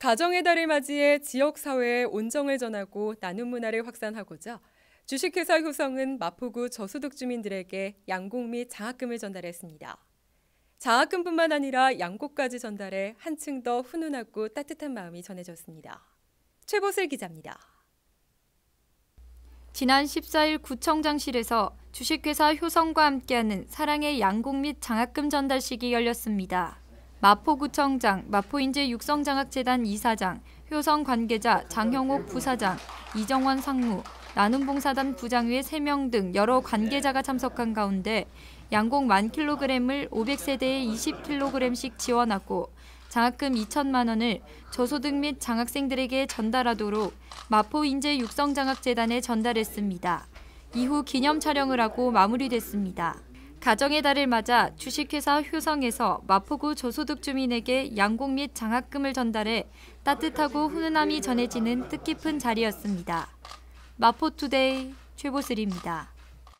가정의 달을 맞이해 지역 사회에 온정을 전하고 나눔 문화를 확산하고자 주식회사 효성은 마포구 저소득 주민들에게 양곡 및 장학금을 전달했습니다. 장학금뿐만 아니라 양곡까지 전달해 한층 더 훈훈하고 따뜻한 마음이 전해졌습니다. 최보슬 기자입니다. 지난 14일 구청장실에서 주식회사 효성과 함께하는 사랑의 양곡 및 장학금 전달식이 열렸습니다. 마포구청장, 마포인재 육성장학재단 이사장, 효성 관계자 장형옥 부사장, 이정원 상무, 나눔봉사단 부장회 3명 등 여러 관계자가 참석한 가운데 양곡 1만 킬로그램을 500세대에 20킬로그램씩 지원하고 장학금 2천만 원을 저소득 및 장학생들에게 전달하도록 마포인재 육성장학재단에 전달했습니다. 이후 기념 촬영을 하고 마무리됐습니다. 가정의 달을 맞아 주식회사 효성에서 마포구 저소득 주민에게 양곡 및 장학금을 전달해 따뜻하고 훈훈함이 전해지는 뜻깊은 자리였습니다. 마포투데이 최보슬입니다.